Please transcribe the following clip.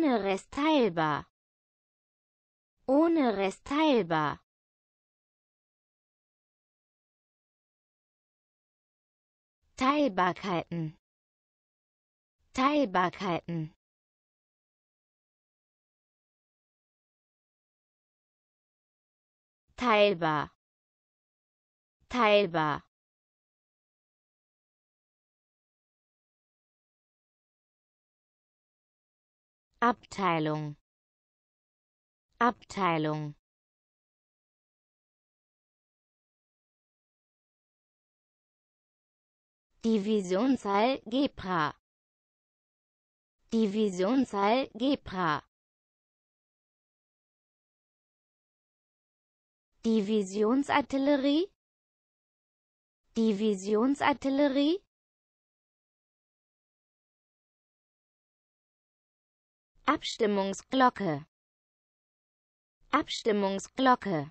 Ohne Rest teilbar. Ohne Rest teilbar. Teilbarkeiten. Teilbarkeiten. Teilbar. Teilbar. Abteilung Abteilung Divisionsalgebra Divisionsalgebra Divisionsartillerie Divisionsartillerie Abstimmungsglocke Abstimmungsglocke